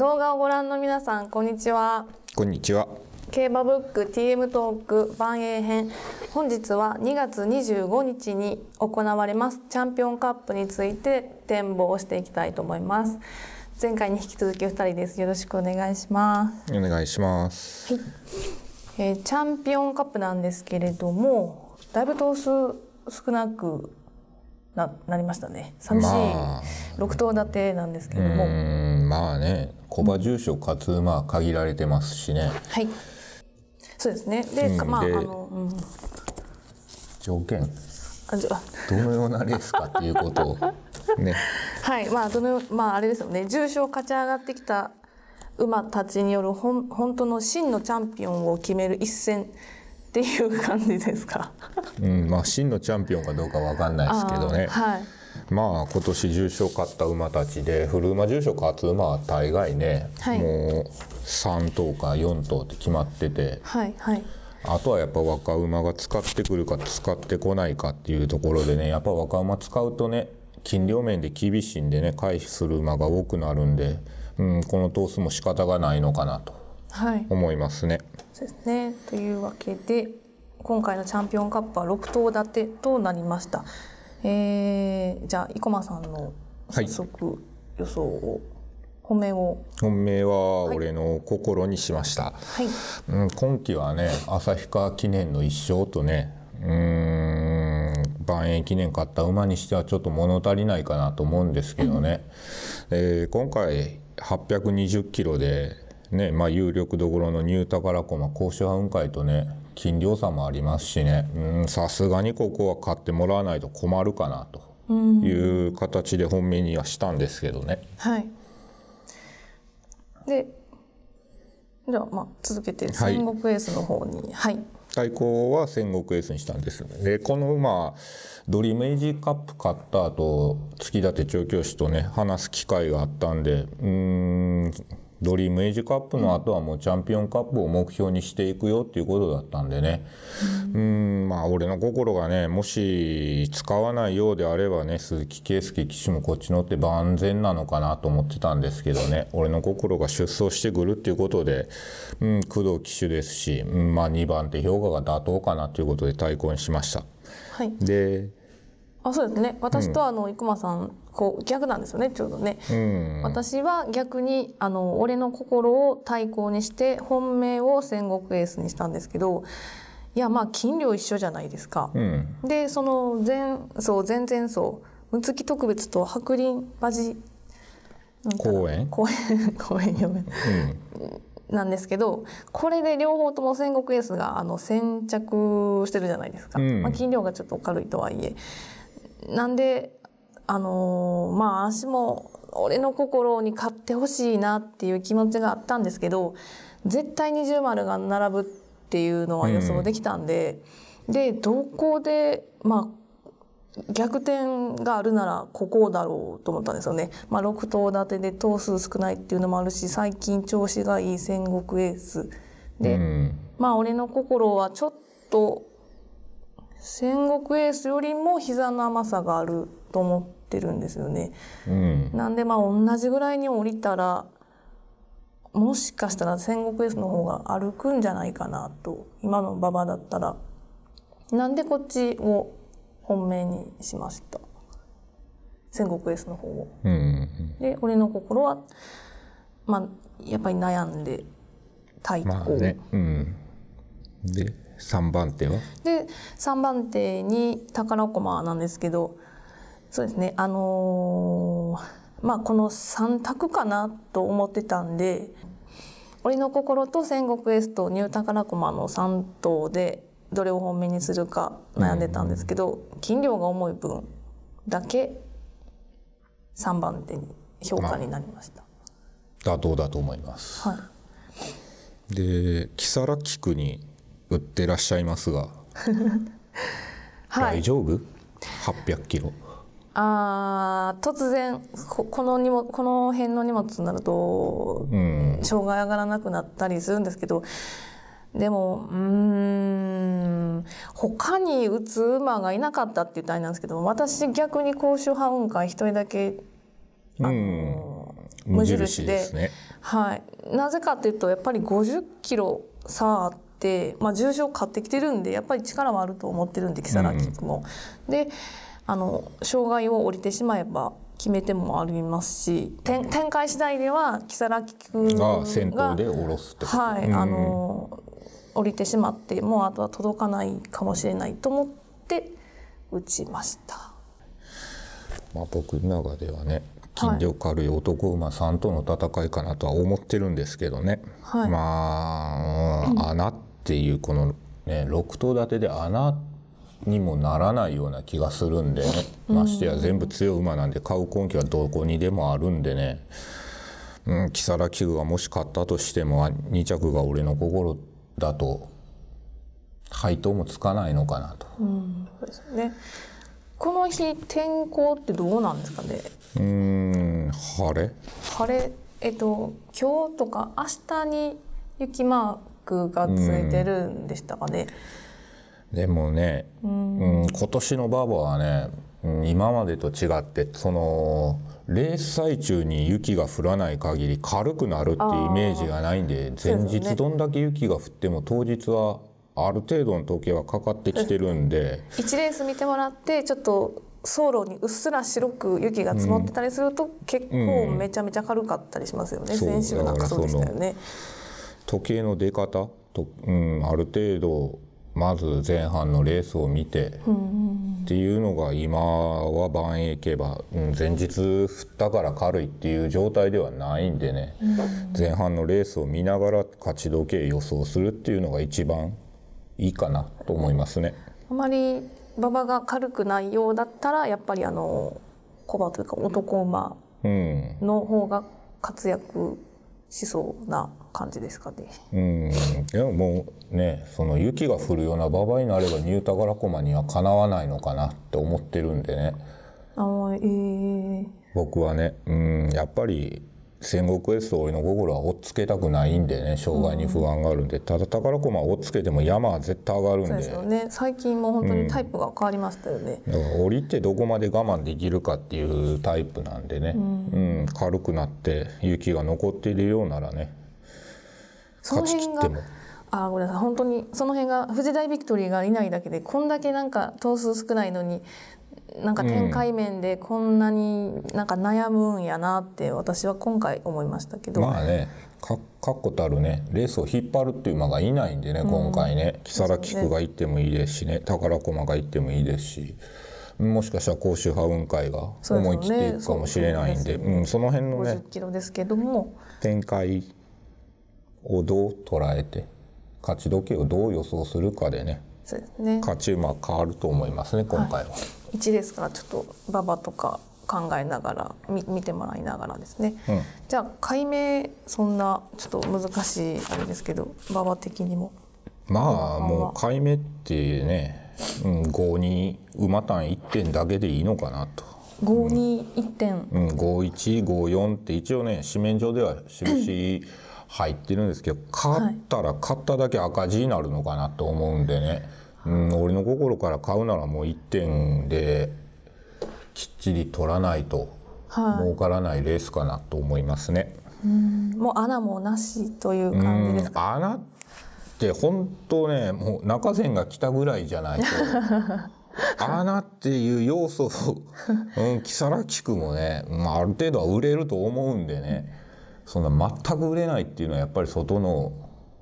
動画をご覧の皆さんこんにちはこんにちは競馬ブック TM トーク番映編本日は2月25日に行われますチャンピオンカップについて展望していきたいと思います前回に引き続きお二人ですよろしくお願いしますお願いします、はいえー、チャンピオンカップなんですけれどもだいぶ頭数少なくななりましたね寂しい6頭立てなんですけれども、まあまあね小場住所かつまあ限られてますしね、はいそうですねで、うん、まああの、うん、条件どのようなレースかっていうことを ねはいまあどのまああれですよね重賞勝ち上がってきた馬たちによるほん本当の真のチャンピオンを決める一戦っていう感じですか うんまあ真のチャンピオンかどうかわかんないですけどねはいまあ今年重賞買った馬たちで古馬重賞勝つ馬は大概ね、はい、もう3頭か4頭って決まってて、はいはい、あとはやっぱ若馬が使ってくるか使ってこないかっていうところでねやっぱ若馬使うとね金量面で厳しいんでね回避する馬が多くなるんで、うん、この通すも仕方がないのかなと思いますね。はい、そうですねというわけで今回のチャンピオンカップは6頭立てとなりました。えー、じゃあ生駒さんの早速予想を、はい、本命を本命は俺の心にしました、はい、うん、今季はね旭川記念の一勝とねうん万円記念買った馬にしてはちょっと物足りないかなと思うんですけどね、うえー、今回820キロでねまあ有力どころのニュータカラコマ交渉運会とね金量差もありますしねうんさすがにここは買ってもらわないと困るかなという形で本命にはしたんですけどね。はいでじゃあまあ続けて戦国エースの方にはい、はい対抗は戦国エースにしたんです。で、この馬、ドリームエイジーカップ買った後、月立調教師とね、話す機会があったんで、うん、ドリームエイジカップの後はもうチャンピオンカップを目標にしていくよっていうことだったんでね、うん、まあ俺の心がね、もし使わないようであればね、鈴木圭介騎手もこっち乗って万全なのかなと思ってたんですけどね、俺の心が出走してくるっていうことで、うん、工藤騎手ですし、うん、まあ2番手評価が妥当かなということで対抗にしました。はい、で、あそうですね私とあの生駒さん、こう逆なんですよねちょうどね、うん、私は逆にあの俺の心を対抗にして本命を戦国エースにしたんですけどいやまあ金量一緒じゃないですか、うん、でその前層前々層睦月特別と白輪馬事公園公園 公園うんなんですけどこれで両方とも戦国エースがあの先着してるじゃないですか、うん、まあ、金量がちょっと軽いとはいえなんで、あのー、まあ、私も俺の心に買ってほしいなっていう気持ちがあったんですけど、絶対二重丸が並ぶっていうのは予想できたんで、で、どこで、まあ、逆転があるならここだろうと思ったんですよね。まあ、6頭立てで頭数少ないっていうのもあるし、最近調子がいい戦国エース。で、まあ、俺の心はちょっと戦国エースよりも膝の甘さがあると思ってるんですよね。うん、なんでまあ同じぐらいに降りたらもしかしたら戦国エースの方が歩くんじゃないかなと今の馬場だったらなんでこっちを本命にしました戦国エースの方を。うんで俺の心は、まあ、やっぱり悩んで対抗。まあねうん、で3番手はで3番手に宝駒なんですけどそうですねあのー、まあこの3択かなと思ってたんで「俺の心」と「戦国エスト」「ニュー宝駒」の3頭でどれを本命にするか悩んでたんですけど、うん、金量が重い分だけ3番手に評価になりました。妥、当、だと思います、はい、で木更木区に売ってらっしゃいますが はい、大丈夫800キロあ突然この荷物この辺の荷物になると、うん、障害上がらなくなったりするんですけどでもうん他に打つ馬がいなかったって言ったあれなんですけど私逆に甲州派運会一人だけ、うん、無印で、す、ね、はい、なぜかっていうとやっぱり50キロ差あって。、まあ、重症買ってきてるんでやっぱり力はあると思ってるんで木更木も。うん、であの障害を降りてしまえば決め手もありますし展開次第では木更津君が先頭で降ろすってことはい、うん、あの降りてしまってもうあとは届かないかもしれないと思って打ちました。まあ、僕の中ではね金力軽い男馬さんとの戦いかなとは思ってるんですけどね、はい、まあ、うん、あなたっていうこのね6頭立てで穴にもならないような気がするんでねましてや全部強い馬なんで買う根拠はどこにでもあるんでね、うん、木更木がもし買ったとしても2着が俺の心だと配当もつかないのかなと。うんそうですねこの日天候ってどうなんですかね。うん晴れ。晴れえっと今日とか明日に雪まあ、がついてるんでしたかね。うん、でもね、うん、今年のバーバはね今までと違ってそのレース最中に雪が降らない限り軽くなるっていうイメージがないんで前日どんだけ雪が降っても当日はある程度の時計はかかってきてるんで、1レース見てもらってちょっと走路にうっすら白く雪が積もってたりすると、結構めちゃめちゃ軽かったりしますよね、うん、先週なんかそうでしたよね。時計の出方と、うん、ある程度まず前半のレースを見てっていうのが今は万栄競馬、うん、前日振ったから軽いっていう状態ではないんでね、前半のレースを見ながら勝ち時計予想するっていうのが一番いいかなと思いますね。あまり馬場が軽くないようだったらやっぱりあの小馬というか男馬の方が活躍しそうな感じですかね。うんいやもうねその雪が降るような場合になればニュータガラコマにはかなわないのかなって思ってるんでね。あえー、僕はねうんやっぱり戦国クエストの心は追っつけたくないんでね障害に不安があるんで、うん、ただ宝駒を追っつけても山は絶対上がるんでそうね、最近も本当にタイプが変わりましたよね、うん、だから降りてどこまで我慢できるかっていうタイプなんでね、うん、うん、軽くなって雪が残っているようならね勝ち切っても。あごめんなさい本当にその辺が藤大ビクトリーがいないだけでこんだけなんか頭数少ないのになんか展開面でこんなになんか悩むんやなって私は今回思いましたけど、まあね確固たるねレースを引っ張るっていう馬がいないんでね、今回ね木更津菊が行ってもいいですしね宝駒が行ってもいいですしもしかしたら甲州派運会が思い切っていくかもしれないんでそ、ね,、うん、その辺のねキロですけども展開をどう捉えて勝ち時計をどう予想するかでねそうですね勝ち馬変わると思いますね今回は、はい、1ですからちょっと馬場とか考えながらみ見てもらいながらですね、うん、じゃあ解明そんなちょっと難しいあれですけど馬場的にもまあもう解明ってね、うん、5に馬単1点だけでいいのかなと。五二一点、うん、五一五四って一応ね紙面上では印入ってるんですけど買ったら買っただけ赤字になるのかなと思うんでね、うん、俺の心から買うならもう1点できっちり取らないと儲からないレースかなと思いますね。うん、もう穴もなしという感じですか。穴って本当ね、もう中線が来たぐらいじゃないと。穴っていう要素を、うん、木更木区もね、まあ、ある程度は売れると思うんでね、そんな全く売れないっていうのはやっぱり外の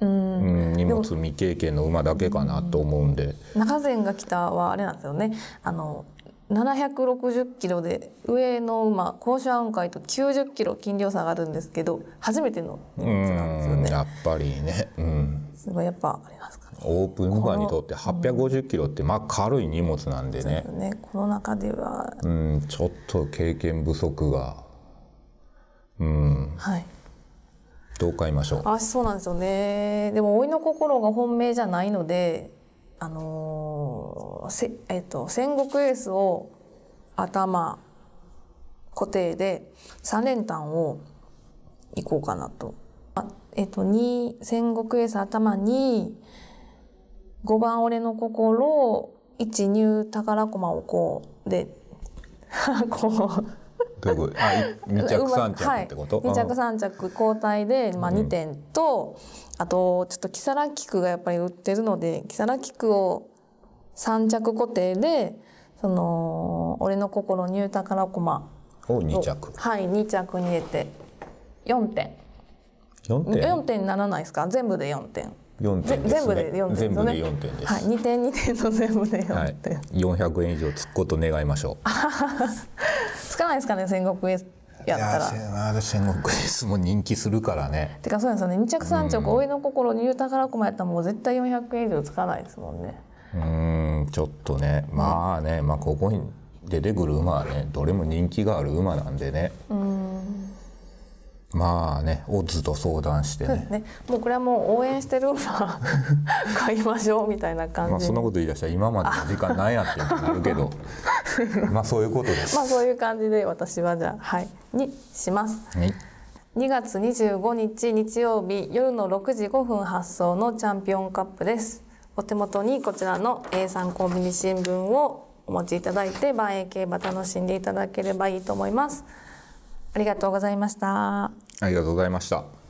うん、荷物未経験の馬だけかなと思うんで。中善が来たはあれなんですよね。あの760キロで上の馬甲子安海と90キロ斤量差があるんですけど初めてのなんですよねやっぱりね、うん、すごいやっぱありますかねオープン馬にとって850キロってまあ軽い荷物なんでね,、うん、ねこの中では、うん、ちょっと経験不足が、うんはい、どう買いましょうあそうなんですよねでも老いの心が本命じゃないのであのー、せえっと戦国エースを頭固定で三連単をいこうかなと。あえっと2戦国エース頭に5番俺の心1ニュー宝駒をこうで こうどういう着三着ってこと、はい、2着3着交代で、まあ、2点と、うん、あとちょっと木更木クがやっぱり売ってるので木更木クを3着固定でその「俺の心ニュータカラコマ」を2着はい2着に入れて4点4点 ,4 点にならないですか全部で4点。点、全部で4点全部で4点です、はい、2点2点と全部で4点、はい、400円以上つくこと願いましょう つかないですかね戦国エやったらあれ戦国エースも人気するからねてかそうですよね二着三着、老いの心にいう宝くまやったらもう絶対400円以上つかないですもんねうんちょっとねまあね、まあここに出てくる馬はねどれも人気がある馬なんでね、うんまあねオッズと相談してね、ね、もうこれはもう応援してるオーナー買いましょうみたいな感じまあそんなこと言い出したら今までの時間ないやってなるけど まあそういうことですまあそういう感じで私はじゃあはいにします、はい、2月25日日曜日夜の6時5分発送のチャンピオンカップですお手元にこちらの A3 コンビニ新聞をお持ちいただいて万円競馬楽しんでいただければいいと思いますありがとうございました。ありがとうございました。